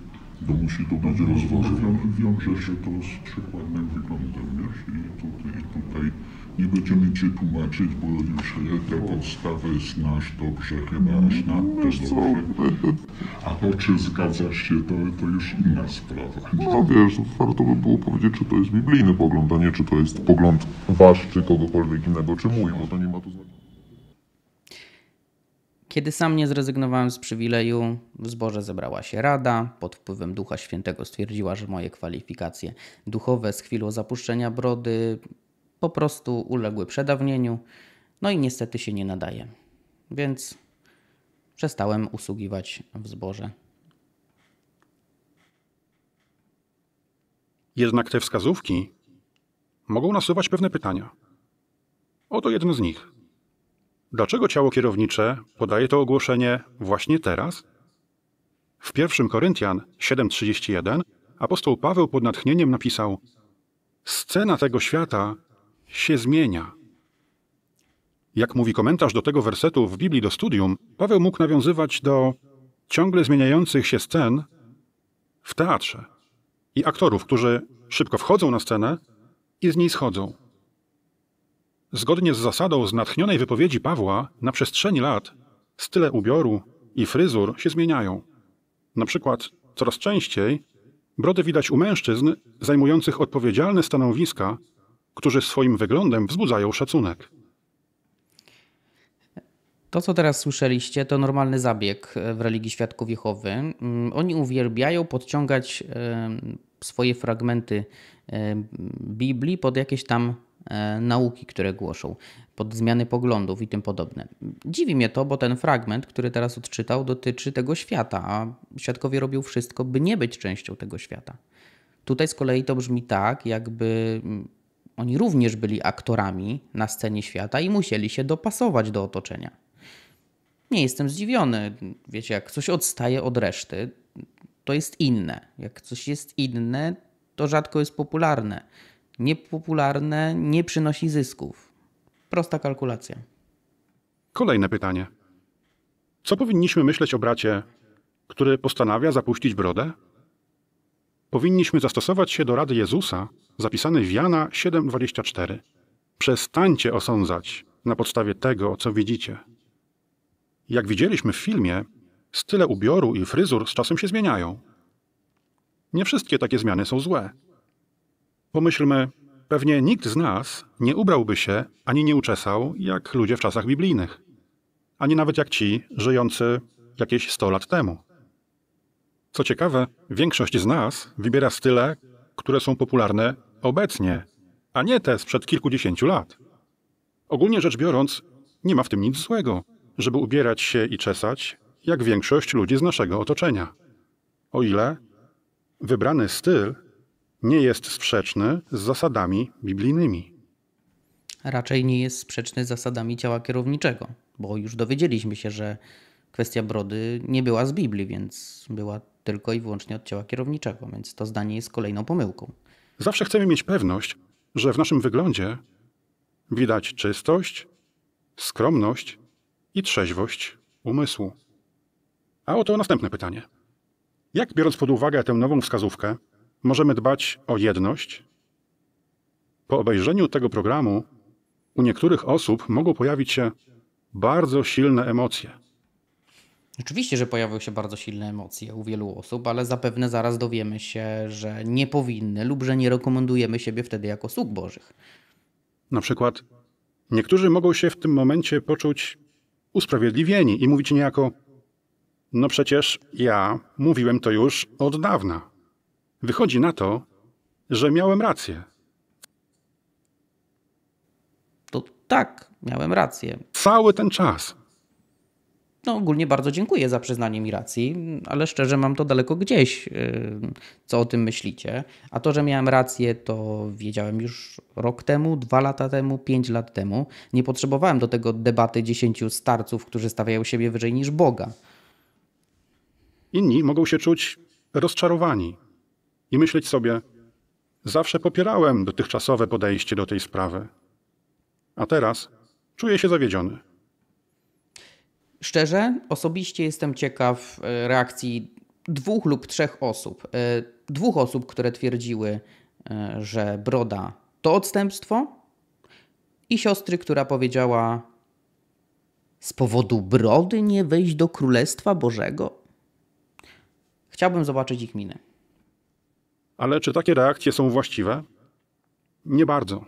to musi to być no, rozważone. Wiąże się to z przykładem wyglądem, wiesz, i tutaj, tutaj nie będziemy cię tłumaczyć, bo już no. tę podstawę znasz dobrze, chyba aż nadto dobrze. No, no, a to czy zgadzasz się, to, to już inna sprawa. No wiesz, warto by było powiedzieć, czy to jest biblijny pogląd, a nie czy to jest pogląd wasz, czy kogokolwiek innego, czy mój, bo to nie ma tu znaczenia. Kiedy sam nie zrezygnowałem z przywileju, w zborze zebrała się rada. Pod wpływem Ducha Świętego stwierdziła, że moje kwalifikacje duchowe z chwilą zapuszczenia brody po prostu uległy przedawnieniu, no i niestety się nie nadaje. Więc przestałem usługiwać w zborze. Jednak te wskazówki mogą nasuwać pewne pytania. Oto jedno z nich. Dlaczego ciało kierownicze podaje to ogłoszenie właśnie teraz? W 1 Koryntian 7:31 apostoł Paweł pod natchnieniem napisał: Scena tego świata się zmienia. Jak mówi komentarz do tego wersetu w Biblii do studium, Paweł mógł nawiązywać do ciągle zmieniających się scen w teatrze i aktorów, którzy szybko wchodzą na scenę i z niej schodzą. Zgodnie z zasadą z natchnionej wypowiedzi Pawła, na przestrzeni lat style ubioru i fryzur się zmieniają. Na przykład coraz częściej brody widać u mężczyzn zajmujących odpowiedzialne stanowiska, którzy swoim wyglądem wzbudzają szacunek. To, co teraz słyszeliście, to normalny zabieg w religii świadków Jehowy. Mm, oni uwielbiają podciągać swoje fragmenty Biblii pod jakieś tam E, nauki, które głoszą, pod zmiany poglądów i tym podobne. Dziwi mnie to, bo ten fragment, który teraz odczytał, dotyczy tego świata, a świadkowie robią wszystko, by nie być częścią tego świata. Tutaj z kolei to brzmi tak, jakby mm, oni również byli aktorami na scenie świata i musieli się dopasować do otoczenia. Nie jestem zdziwiony. Wiecie, jak coś odstaje od reszty, to jest inne. Jak coś jest inne, to rzadko jest popularne niepopularne, nie przynosi zysków. Prosta kalkulacja. Kolejne pytanie. Co powinniśmy myśleć o bracie, który postanawia zapuścić brodę? Powinniśmy zastosować się do rady Jezusa zapisanej w Jana 7:24. Przestańcie osądzać na podstawie tego, co widzicie. Jak widzieliśmy w filmie, style ubioru i fryzur z czasem się zmieniają. Nie wszystkie takie zmiany są złe. Pomyślmy, pewnie nikt z nas nie ubrałby się ani nie uczesał jak ludzie w czasach biblijnych, ani nawet jak ci żyjący jakieś 100 lat temu. Co ciekawe, większość z nas wybiera style, które są popularne obecnie, a nie te sprzed kilkudziesięciu lat. Ogólnie rzecz biorąc, nie ma w tym nic złego, żeby ubierać się i czesać, jak większość ludzi z naszego otoczenia. O ile wybrany styl nie jest sprzeczny z zasadami biblijnymi. Raczej nie jest sprzeczny z zasadami ciała kierowniczego, bo już dowiedzieliśmy się, że kwestia brody nie była z Biblii, więc była tylko i wyłącznie od ciała kierowniczego, więc to zdanie jest kolejną pomyłką. Zawsze chcemy mieć pewność, że w naszym wyglądzie widać czystość, skromność i trzeźwość umysłu. A oto następne pytanie. Jak biorąc pod uwagę tę nową wskazówkę, możemy dbać o jedność? Po obejrzeniu tego programu u niektórych osób mogą pojawić się bardzo silne emocje. Oczywiście, że pojawią się bardzo silne emocje u wielu osób, ale zapewne zaraz dowiemy się, że nie powinny lub że nie rekomendujemy siebie wtedy jako sług Bożych. Na przykład, niektórzy mogą się w tym momencie poczuć usprawiedliwieni i mówić niejako: No przecież ja mówiłem to już od dawna. Wychodzi na to, że miałem rację. To tak, miałem rację. Cały ten czas. No, ogólnie bardzo dziękuję za przyznanie mi racji, ale szczerze mam to daleko gdzieś, y, co o tym myślicie. A to, że miałem rację, to wiedziałem już rok temu, dwa lata temu, pięć lat temu. Nie potrzebowałem do tego debaty dziesięciu starców, którzy stawiają siebie wyżej niż Boga. Inni mogą się czuć rozczarowani, i myśleć sobie, zawsze popierałem dotychczasowe podejście do tej sprawy, a teraz czuję się zawiedziony. Szczerze, osobiście jestem ciekaw e, reakcji dwóch lub trzech osób. E, dwóch osób, które twierdziły, e, że broda to odstępstwo, i siostry, która powiedziała: Z powodu brody nie wejść do Królestwa Bożego? Chciałbym zobaczyć ich minę. Ale czy takie reakcje są właściwe? Nie bardzo.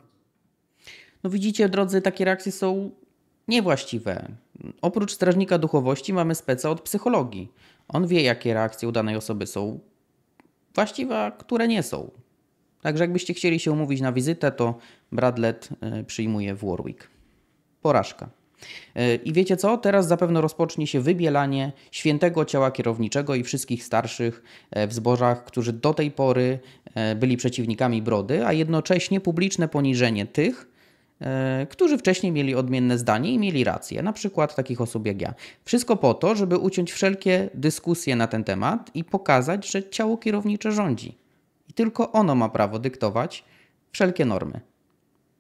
No widzicie, drodzy, takie reakcje są niewłaściwe. Oprócz strażnika duchowości mamy speca od psychologii. On wie, jakie reakcje u danej osoby są właściwe, a które nie są. Także jakbyście chcieli się umówić na wizytę, to Bradlet y, przyjmuje w Warwick. Porażka. E, I wiecie co? Teraz zapewne rozpocznie się wybielanie świętego ciała kierowniczego i wszystkich starszych e, w zbożach, którzy do tej pory e, byli przeciwnikami Brody, a jednocześnie publiczne poniżenie tych, którzy wcześniej mieli odmienne zdanie i mieli rację, na przykład takich osób jak ja. Wszystko po to, żeby uciąć wszelkie dyskusje na ten temat i pokazać, że ciało kierownicze rządzi. I tylko ono ma prawo dyktować wszelkie normy.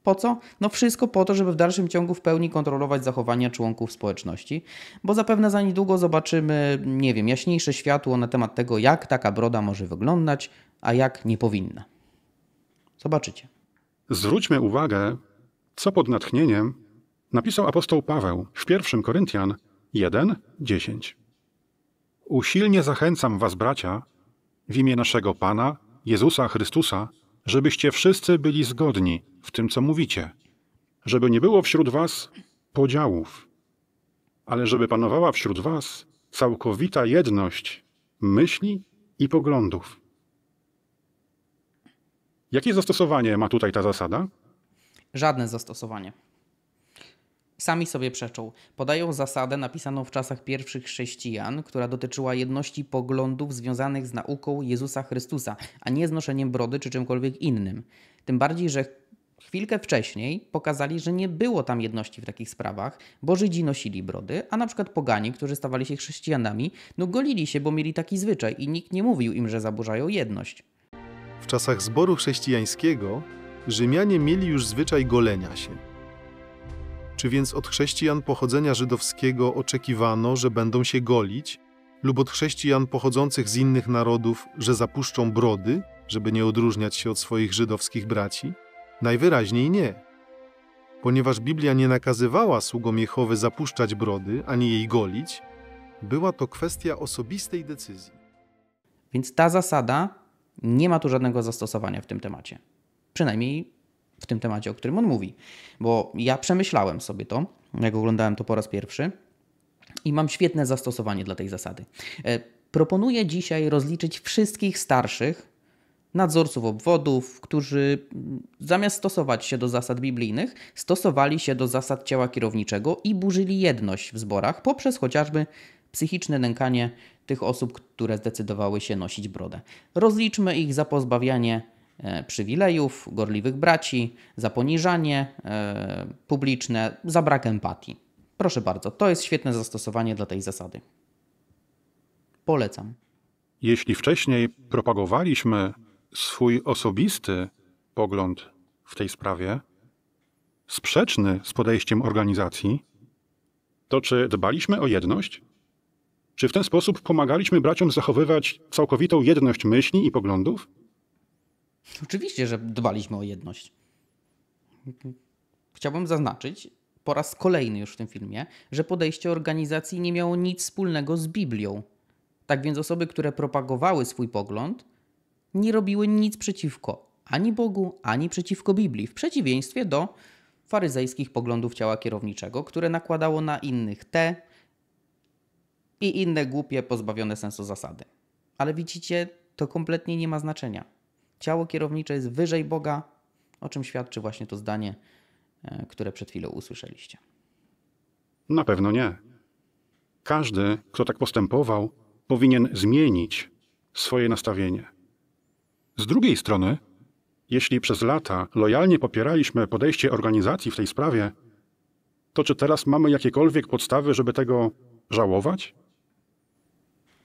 Po co? No wszystko po to, żeby w dalszym ciągu w pełni kontrolować zachowania członków społeczności, bo zapewne za niedługo zobaczymy, nie wiem, jaśniejsze światło na temat tego, jak taka broda może wyglądać, a jak nie powinna. Zobaczycie. Zwróćmy uwagę, co pod natchnieniem napisał apostoł Paweł w 1 Koryntian 1:10. Usilnie zachęcam was, bracia, w imię naszego Pana, Jezusa Chrystusa, żebyście wszyscy byli zgodni w tym, co mówicie, żeby nie było wśród was podziałów, ale żeby panowała wśród was całkowita jedność myśli i poglądów. Jakie zastosowanie ma tutaj ta zasada? Żadne zastosowanie sami sobie przeczą. Podają zasadę napisaną w czasach pierwszych chrześcijan, która dotyczyła jedności poglądów związanych z nauką Jezusa Chrystusa, a nie z noszeniem brody czy czymkolwiek innym. Tym bardziej, że chwilkę wcześniej pokazali, że nie było tam jedności w takich sprawach, bo Żydzi nosili brody, a na przykład pogani, którzy stawali się chrześcijanami, no golili się, bo mieli taki zwyczaj i nikt nie mówił im, że zaburzają jedność. W czasach zboru chrześcijańskiego Rzymianie mieli już zwyczaj golenia się – czy więc od chrześcijan pochodzenia żydowskiego oczekiwano, że będą się golić, lub od chrześcijan pochodzących z innych narodów, że zapuszczą brody, żeby nie odróżniać się od swoich żydowskich braci? Najwyraźniej nie. Ponieważ Biblia nie nakazywała sługom Jehowy zapuszczać brody ani jej golić, była to kwestia osobistej decyzji. Więc ta zasada nie ma tu żadnego zastosowania w tym temacie. Przynajmniej w tym temacie, o którym on mówi. Bo ja przemyślałem sobie to, jak oglądałem to po raz pierwszy i mam świetne zastosowanie dla tej zasady. E, proponuję dzisiaj rozliczyć wszystkich starszych nadzorców obwodów, którzy mm, zamiast stosować się do zasad biblijnych, stosowali się do zasad ciała kierowniczego i burzyli jedność w zborach poprzez chociażby psychiczne nękanie tych osób, które zdecydowały się nosić brodę. Rozliczmy ich za pozbawianie E, przywilejów, gorliwych braci, za poniżanie e, publiczne, za brak empatii. Proszę bardzo, to jest świetne zastosowanie dla tej zasady. Polecam. Jeśli wcześniej propagowaliśmy swój osobisty pogląd w tej sprawie, sprzeczny z podejściem organizacji, to czy dbaliśmy o jedność? Czy w ten sposób pomagaliśmy braciom zachowywać całkowitą jedność myśli i poglądów? Oczywiście, że dbaliśmy o jedność. Chciałbym zaznaczyć po raz kolejny już w tym filmie, że podejście organizacji nie miało nic wspólnego z Biblią. Tak więc osoby, które propagowały swój pogląd, nie robiły nic przeciwko ani Bogu, ani przeciwko Biblii, w przeciwieństwie do faryzejskich poglądów ciała kierowniczego, które nakładało na innych te i inne głupie, pozbawione sensu zasady. Ale widzicie, to kompletnie nie ma znaczenia. Ciało kierownicze jest wyżej Boga, o czym świadczy właśnie to zdanie, e, które przed chwilą usłyszeliście. Na pewno nie. Każdy, kto tak postępował, powinien zmienić swoje nastawienie. Z drugiej strony, jeśli przez lata lojalnie popieraliśmy podejście organizacji w tej sprawie, to czy teraz mamy jakiekolwiek podstawy, żeby tego żałować?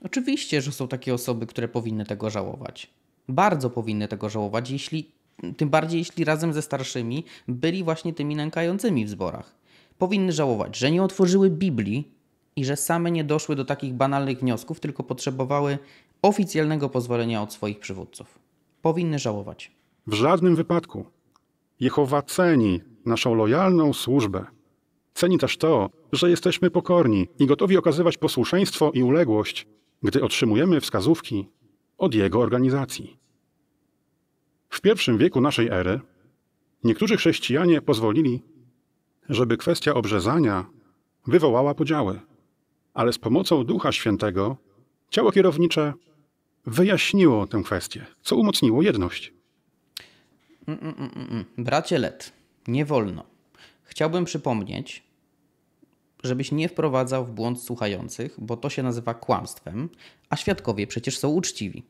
Oczywiście, że są takie osoby, które powinny tego żałować bardzo powinny tego żałować, jeśli, tym bardziej jeśli razem ze starszymi byli właśnie tymi nękającymi w zborach. Powinny żałować, że nie otworzyły Biblii i że same nie doszły do takich banalnych wniosków, tylko potrzebowały oficjalnego pozwolenia od swoich przywódców. Powinny żałować. W żadnym wypadku. Jehowa ceni naszą lojalną służbę. Ceni też to, że jesteśmy pokorni i gotowi okazywać posłuszeństwo i uległość, gdy otrzymujemy wskazówki od jego organizacji. W pierwszym wieku naszej ery niektórzy chrześcijanie pozwolili, żeby kwestia obrzezania wywołała podziały, ale z pomocą Ducha Świętego ciało kierownicze wyjaśniło tę kwestię, co umocniło jedność. Mm, mm, mm, Bracie Let, nie wolno. Chciałbym przypomnieć, żebyś nie wprowadzał w błąd słuchających, bo to się nazywa kłamstwem, a świadkowie przecież są uczciwi.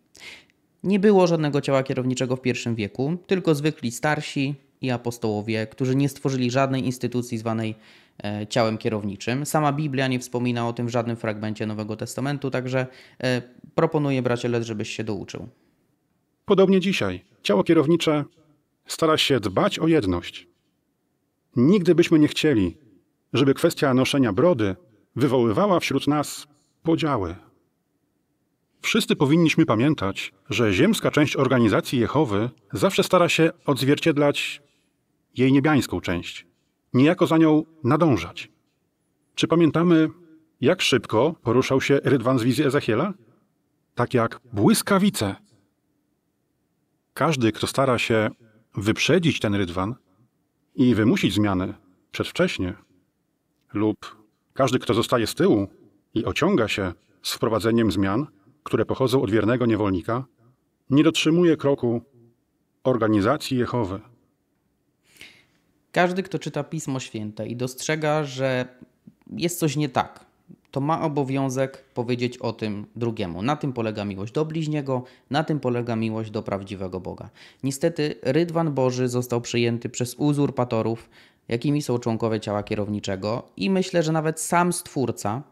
Nie było żadnego ciała kierowniczego w I wieku, tylko zwykli starsi i apostołowie, którzy nie stworzyli żadnej instytucji zwanej e, ciałem kierowniczym. Sama Biblia nie wspomina o tym w żadnym fragmencie Nowego Testamentu, także e, proponuję, bracie Lec, żebyś się douczył. Podobnie dzisiaj. Ciało kierownicze stara się dbać o jedność. Nigdy byśmy nie chcieli, żeby kwestia noszenia brody wywoływała wśród nas podziały, Wszyscy powinniśmy pamiętać, że ziemska część organizacji Jehowy zawsze stara się odzwierciedlać jej niebiańską część, niejako za nią nadążać. Czy pamiętamy, jak szybko poruszał się Rydwan z wizji Ezechiela? Tak jak błyskawice. Każdy, kto stara się wyprzedzić ten Rydwan i wymusić zmiany przedwcześnie, lub każdy, kto zostaje z tyłu i ociąga się z wprowadzeniem zmian, które pochodzą od wiernego niewolnika, nie dotrzymuje kroku organizacji Jehowy. Każdy, kto czyta Pismo Święte i dostrzega, że jest coś nie tak, to ma obowiązek powiedzieć o tym drugiemu. Na tym polega miłość do bliźniego, na tym polega miłość do prawdziwego Boga. Niestety, rydwan Boży został przyjęty przez uzurpatorów, jakimi są członkowie ciała kierowniczego, i myślę, że nawet sam Stwórca,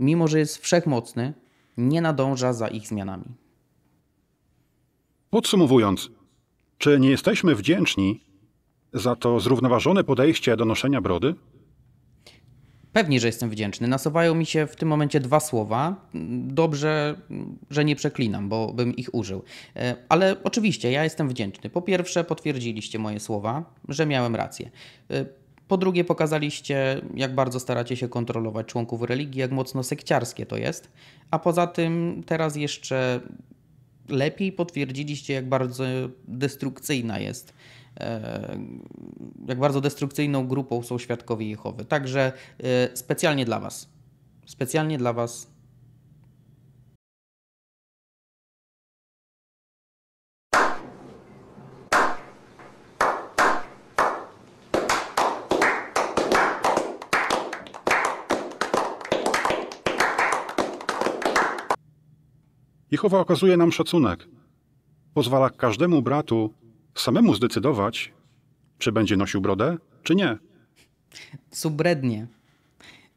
mimo że jest wszechmocny, nie nadąża za ich zmianami. Podsumowując, czy nie jesteśmy wdzięczni za to zrównoważone podejście do noszenia brody? Pewnie, że jestem wdzięczny. Nasuwają mi się w tym momencie dwa słowa. Dobrze, że nie przeklinam, bo bym ich użył. E, ale oczywiście, ja jestem wdzięczny. Po pierwsze, potwierdziliście moje słowa, że miałem rację. E, po drugie, pokazaliście, jak bardzo staracie się kontrolować członków religii, jak mocno sekciarskie to jest. A poza tym, teraz jeszcze lepiej potwierdziliście, jak bardzo destrukcyjna jest e, jak bardzo destrukcyjną grupą są świadkowie Jehowy. Także e, specjalnie dla Was. Specjalnie dla Was Jehowa okazuje nam szacunek. Pozwala każdemu bratu samemu zdecydować, czy będzie nosił brodę, czy nie. Subrednie.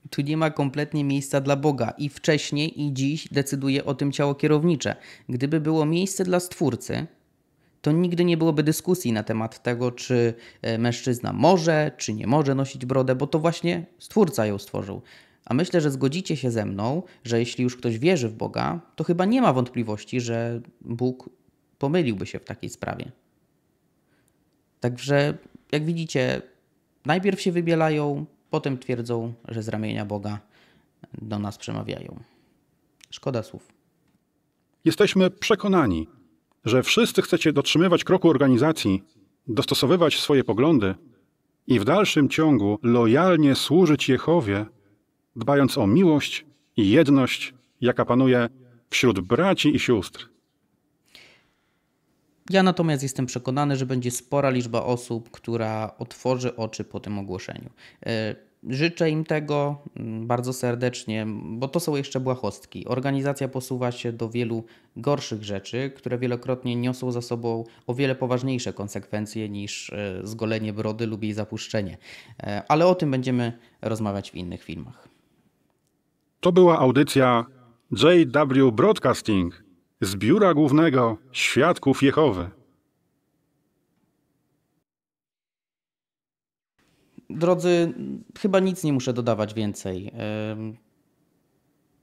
Tu nie ma kompletnie miejsca dla Boga i wcześniej i dziś decyduje o tym ciało kierownicze. Gdyby było miejsce dla Stwórcy, to nigdy nie byłoby dyskusji na temat tego, czy e, mężczyzna może, czy nie może nosić brodę, bo to właśnie Stwórca ją stworzył. A myślę, że zgodzicie się ze mną, że jeśli już ktoś wierzy w Boga, to chyba nie ma wątpliwości, że Bóg pomyliłby się w takiej sprawie. Także, jak widzicie, najpierw się wybielają, potem twierdzą, że z ramienia Boga do nas przemawiają. Szkoda słów. Jesteśmy przekonani, że wszyscy chcecie dotrzymywać kroku organizacji, dostosowywać swoje poglądy i w dalszym ciągu lojalnie służyć Jehowie dbając o miłość i jedność, jaka panuje wśród braci i sióstr. Ja natomiast jestem przekonany, że będzie spora liczba osób, która otworzy oczy po tym ogłoszeniu. E, życzę im tego mm, bardzo serdecznie, bo to są jeszcze błahostki. Organizacja posuwa się do wielu gorszych rzeczy, które wielokrotnie niosą za sobą o wiele poważniejsze konsekwencje niż e, zgolenie brody lub jej zapuszczenie. E, ale o tym będziemy rozmawiać w innych filmach. To była audycja JW Broadcasting z Biura Głównego Świadków Jehowy. Drodzy, chyba nic nie muszę dodawać więcej. Yy...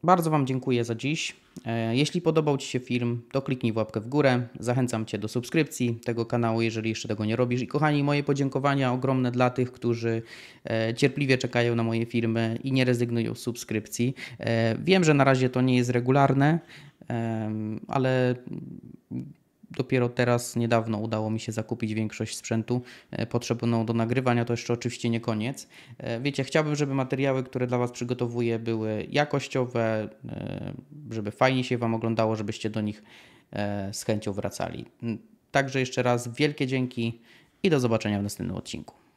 Bardzo Wam dziękuję za dziś. E, jeśli podobał Ci się film, to kliknij w łapkę w górę. Zachęcam Cię do subskrypcji tego kanału, jeżeli jeszcze tego nie robisz. I kochani, moje podziękowania ogromne dla tych, którzy e, cierpliwie czekają na moje filmy i nie rezygnują z subskrypcji. E, wiem, że na razie to nie jest regularne, ale Dopiero teraz niedawno udało mi się zakupić większość sprzętu e, potrzebną do nagrywania. To jeszcze oczywiście nie koniec. E, wiecie, chciałbym, żeby materiały, które dla Was przygotowuję, były jakościowe, e, żeby fajnie się Wam oglądało, żebyście do nich z chęcią wracali. Także jeszcze raz wielkie dzięki i do zobaczenia w następnym odcinku.